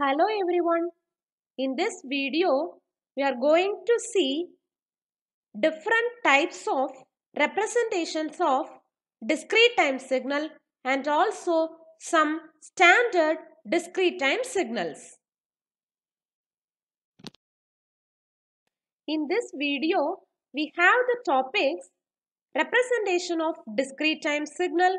Hello everyone. In this video, we are going to see different types of representations of discrete time signal and also some standard discrete time signals. In this video, we have the topics representation of discrete time signal,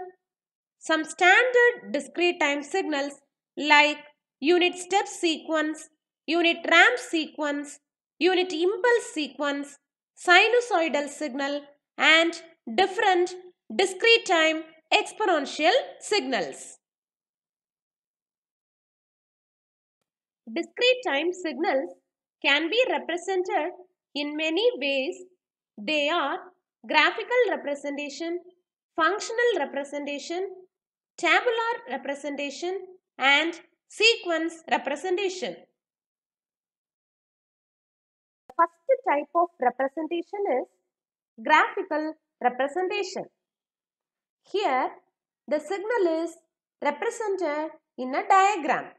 some standard discrete time signals like unit step sequence, unit ramp sequence, unit impulse sequence, sinusoidal signal and different discrete time exponential signals. Discrete time signals can be represented in many ways. They are graphical representation, functional representation, tabular representation and Sequence representation. The first type of representation is graphical representation. Here, the signal is represented in a diagram.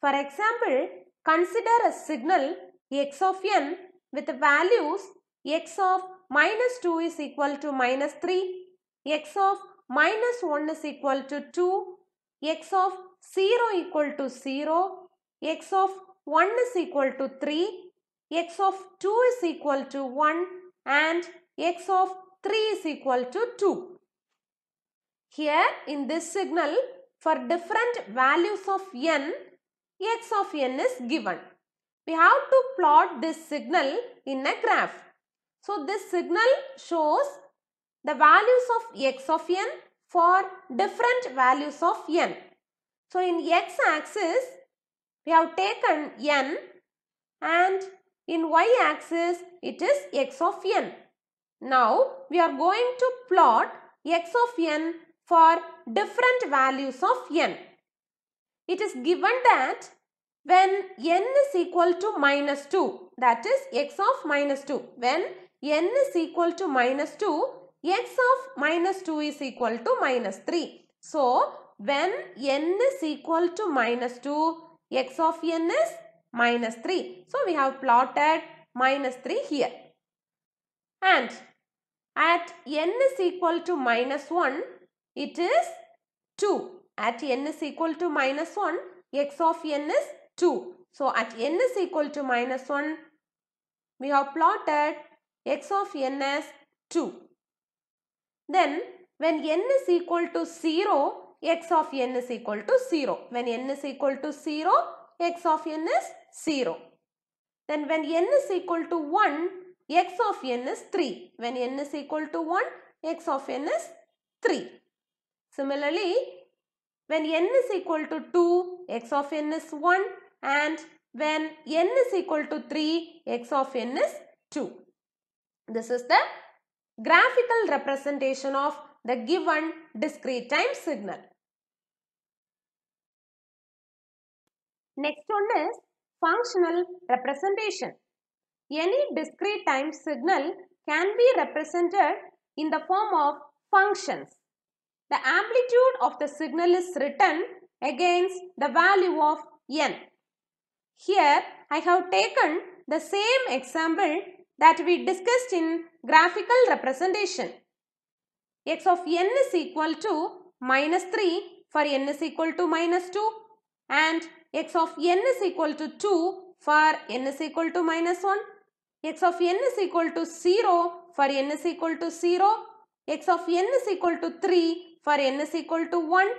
For example, consider a signal x of n with values x of minus 2 is equal to minus 3, x of minus 1 is equal to 2, x of 0 equal to 0, x of 1 is equal to 3, x of 2 is equal to 1 and x of 3 is equal to 2. Here in this signal for different values of n, x of n is given. We have to plot this signal in a graph. So this signal shows the values of x of n for different values of n. So in x axis we have taken n and in y axis it is x of n. Now we are going to plot x of n for different values of n. It is given that when n is equal to minus 2 that is x of minus 2 when n is equal to minus 2 x of minus 2 is equal to minus 3. So when n is equal to minus 2, x of n is minus 3. So, we have plotted minus 3 here. And at n is equal to minus 1, it is 2. At n is equal to minus 1, x of n is 2. So, at n is equal to minus 1, we have plotted x of n as 2. Then, when n is equal to 0, x of n is equal to 0. When n is equal to 0, x of n is 0. Then when n is equal to 1, x of n is 3. When n is equal to 1, x of n is 3. Similarly, when n is equal to 2, x of n is 1 and when n is equal to 3, x of n is 2. This is the graphical representation of the given discrete time signal. Next one is functional representation. Any discrete time signal can be represented in the form of functions. The amplitude of the signal is written against the value of n. Here I have taken the same example that we discussed in graphical representation. x of n is equal to minus 3 for n is equal to minus 2 and x of n is equal to 2 for n is equal to minus 1, x of n is equal to 0 for n is equal to 0, x of n is equal to 3 for n is equal to 1,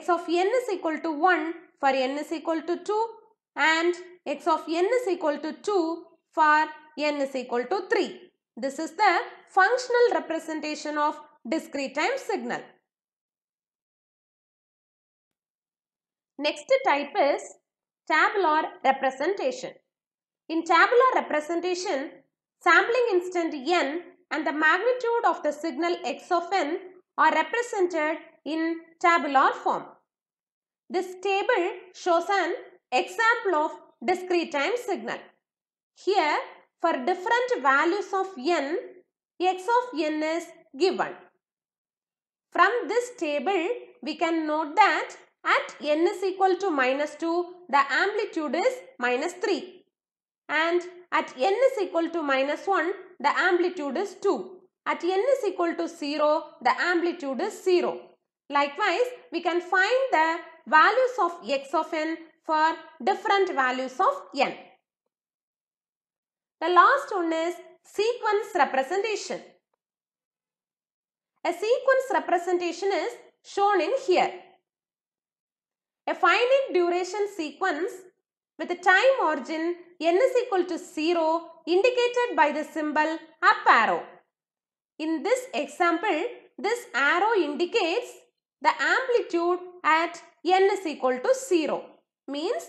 x of n is equal to 1 for n is equal to 2 and x of n is equal to 2 for n is equal to 3. This is the functional representation of discrete time signal. Next type is tabular representation. In tabular representation, sampling instant n and the magnitude of the signal x of n are represented in tabular form. This table shows an example of discrete time signal. Here, for different values of n, x of n is given. From this table, we can note that at n is equal to minus 2, the amplitude is minus 3. And at n is equal to minus 1, the amplitude is 2. At n is equal to 0, the amplitude is 0. Likewise, we can find the values of x of n for different values of n. The last one is sequence representation. A sequence representation is shown in here. A finite duration sequence with a time origin n is equal to 0 indicated by the symbol up arrow. In this example, this arrow indicates the amplitude at n is equal to 0 means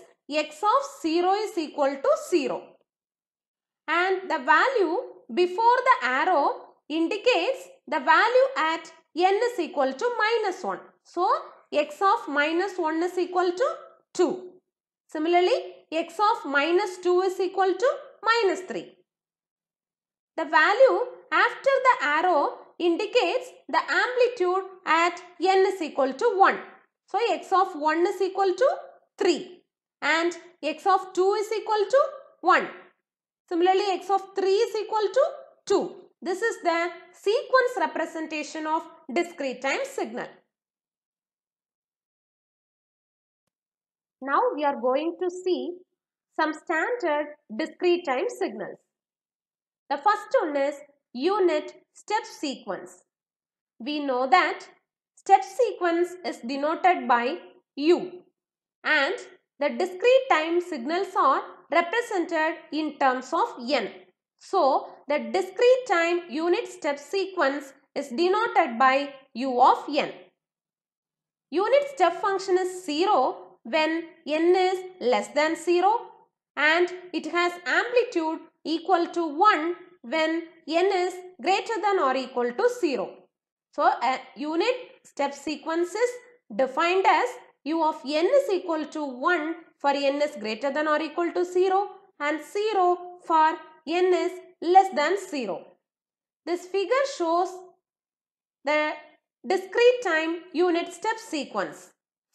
x of 0 is equal to 0 and the value before the arrow indicates the value at n is equal to minus 1. So, x of minus 1 is equal to 2. Similarly, x of minus 2 is equal to minus 3. The value after the arrow indicates the amplitude at n is equal to 1. So, x of 1 is equal to 3 and x of 2 is equal to 1. Similarly, x of 3 is equal to 2. This is the sequence representation of discrete time signal. Now we are going to see some standard discrete time signals. The first one is unit step sequence. We know that step sequence is denoted by U and the discrete time signals are represented in terms of N. So, the discrete time unit step sequence is denoted by U of N. Unit step function is 0 when n is less than 0 and it has amplitude equal to 1 when n is greater than or equal to 0. So, a unit step sequence is defined as u of n is equal to 1 for n is greater than or equal to 0 and 0 for n is less than 0. This figure shows the discrete time unit step sequence.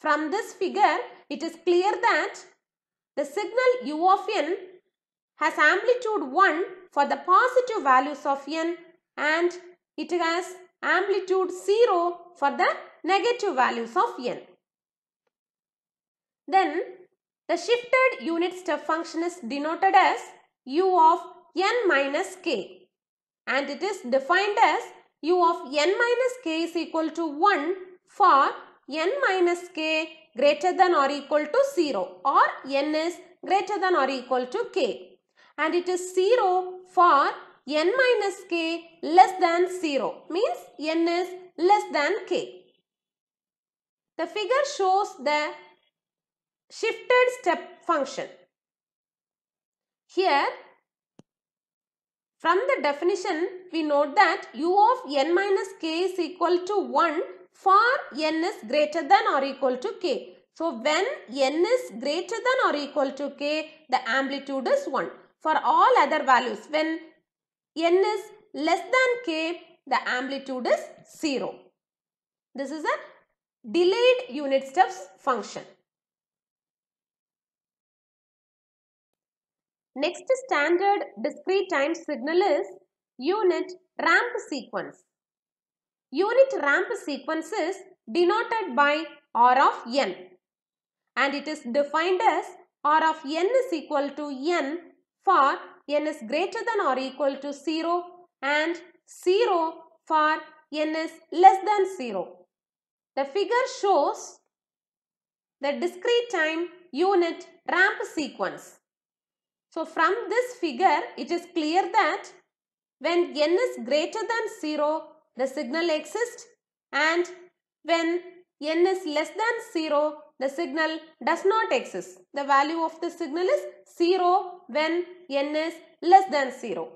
From this figure, it is clear that the signal u of n has amplitude 1 for the positive values of n and it has amplitude 0 for the negative values of n. Then the shifted unit step function is denoted as u of n minus k and it is defined as u of n minus k is equal to 1 for n minus k greater than or equal to 0 or n is greater than or equal to k. And it is 0 for n minus k less than 0 means n is less than k. The figure shows the shifted step function. Here from the definition we note that u of n minus k is equal to 1 for n is greater than or equal to k. So, when n is greater than or equal to k, the amplitude is 1. For all other values, when n is less than k, the amplitude is 0. This is a delayed unit steps function. Next standard discrete time signal is unit ramp sequence unit ramp sequence is denoted by R of n and it is defined as R of n is equal to n for n is greater than or equal to 0 and 0 for n is less than 0. The figure shows the discrete time unit ramp sequence. So from this figure it is clear that when n is greater than 0 the signal exists and when n is less than 0, the signal does not exist. The value of the signal is 0 when n is less than 0.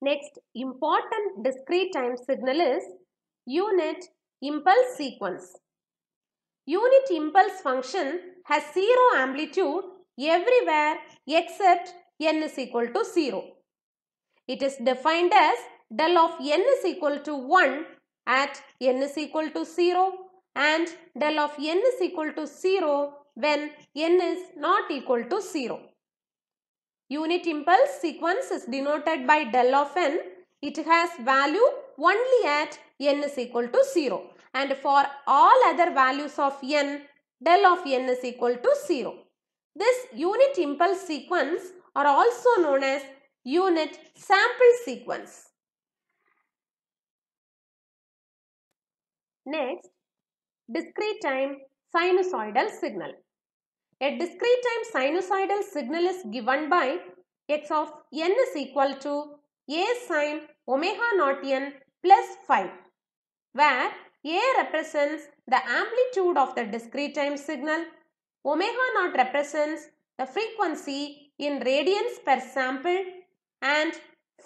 Next important discrete time signal is unit impulse sequence. Unit impulse function has 0 amplitude everywhere except n is equal to 0. It is defined as del of n is equal to 1 at n is equal to 0 and del of n is equal to 0 when n is not equal to 0. Unit impulse sequence is denoted by del of n. It has value only at n is equal to 0 and for all other values of n, del of n is equal to 0. This unit impulse sequence are also known as unit sample sequence. Next, discrete time sinusoidal signal. A discrete time sinusoidal signal is given by x of n is equal to a sine omega naught n plus phi where a represents the amplitude of the discrete time signal, omega naught represents the frequency in radians per sample and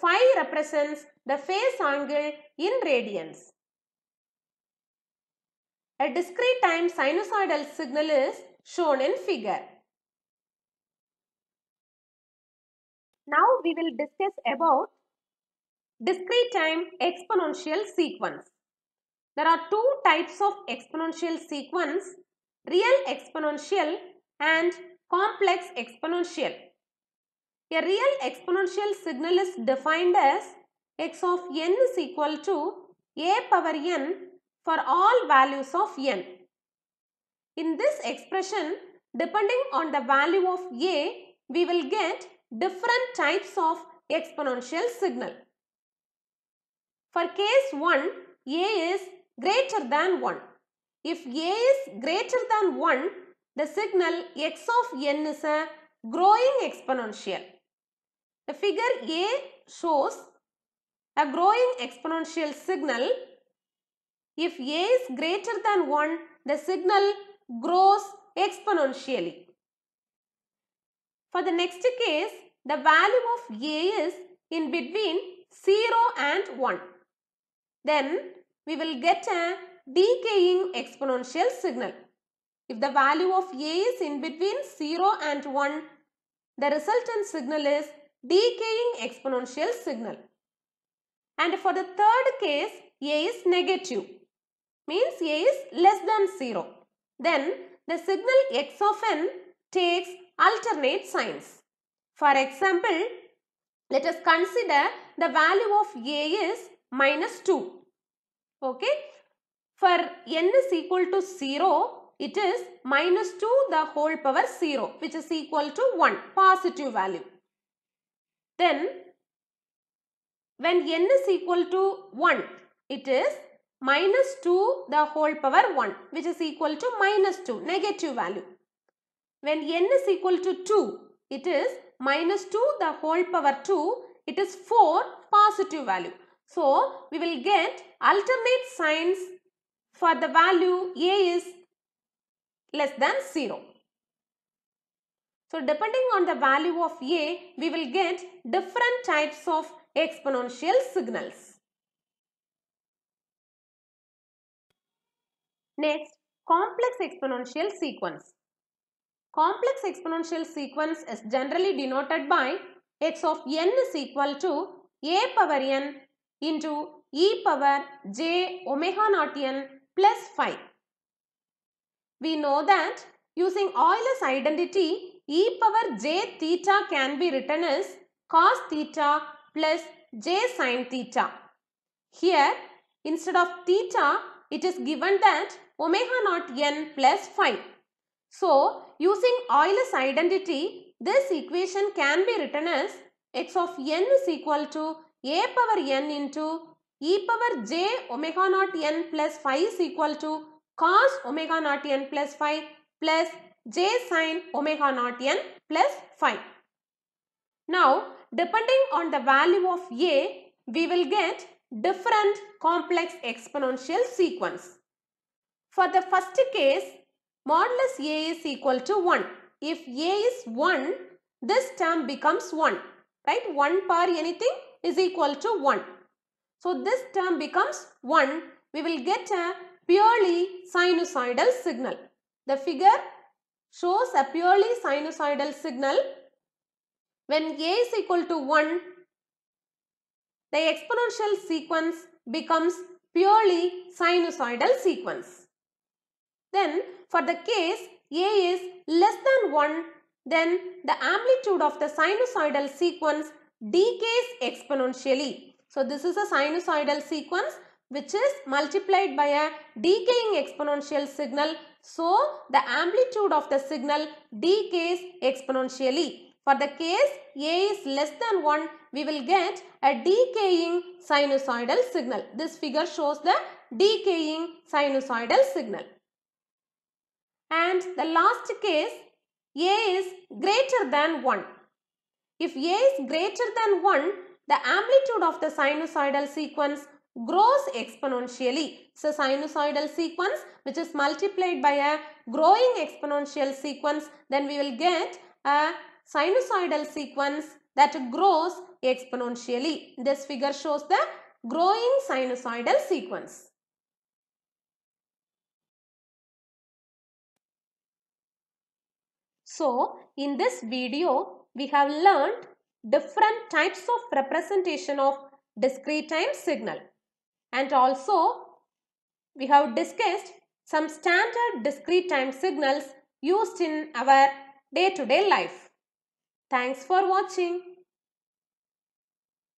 phi represents the phase angle in radians. A discrete time sinusoidal signal is shown in figure. Now we will discuss about discrete time exponential sequence. There are two types of exponential sequence, real exponential and complex exponential. A real exponential signal is defined as x of n is equal to a power n for all values of n. In this expression, depending on the value of a, we will get different types of exponential signal. For case 1, a is greater than 1. If a is greater than 1, the signal x of n is a growing exponential. The figure A shows a growing exponential signal. If A is greater than 1, the signal grows exponentially. For the next case, the value of A is in between 0 and 1. Then we will get a decaying exponential signal. If the value of A is in between 0 and 1, the resultant signal is decaying exponential signal. And for the third case, A is negative, means A is less than 0. Then the signal x of n takes alternate signs. For example, let us consider the value of A is minus 2. Okay. For n is equal to 0, it is minus 2 the whole power 0 which is equal to 1 positive value. Then when n is equal to 1, it is minus 2 the whole power 1 which is equal to minus 2 negative value. When n is equal to 2, it is minus 2 the whole power 2, it is 4 positive value. So, we will get alternate signs for the value a is less than 0. So depending on the value of A, we will get different types of exponential signals. Next, complex exponential sequence. Complex exponential sequence is generally denoted by x of n is equal to a power n into e power j omega naught n plus 5. We know that using Euler's identity, e power j theta can be written as cos theta plus j sin theta. Here, instead of theta, it is given that omega naught n plus phi. So, using Euler's identity, this equation can be written as x of n is equal to a power n into e power j omega naught n plus phi is equal to cos omega naught n plus phi plus j sine omega naught n plus phi. Now, depending on the value of a, we will get different complex exponential sequence. For the first case, modulus a is equal to 1. If a is 1, this term becomes 1, right? 1 power anything is equal to 1. So, this term becomes 1. We will get a purely sinusoidal signal. The figure shows a purely sinusoidal signal when a is equal to 1 the exponential sequence becomes purely sinusoidal sequence then for the case a is less than 1 then the amplitude of the sinusoidal sequence decays exponentially so this is a sinusoidal sequence which is multiplied by a decaying exponential signal so, the amplitude of the signal decays exponentially. For the case A is less than 1, we will get a decaying sinusoidal signal. This figure shows the decaying sinusoidal signal. And the last case, A is greater than 1. If A is greater than 1, the amplitude of the sinusoidal sequence grows exponentially. So sinusoidal sequence which is multiplied by a growing exponential sequence then we will get a sinusoidal sequence that grows exponentially. This figure shows the growing sinusoidal sequence. So, in this video, we have learned different types of representation of discrete time signal and also we have discussed some standard discrete time signals used in our day-to-day -day life. Thanks for watching.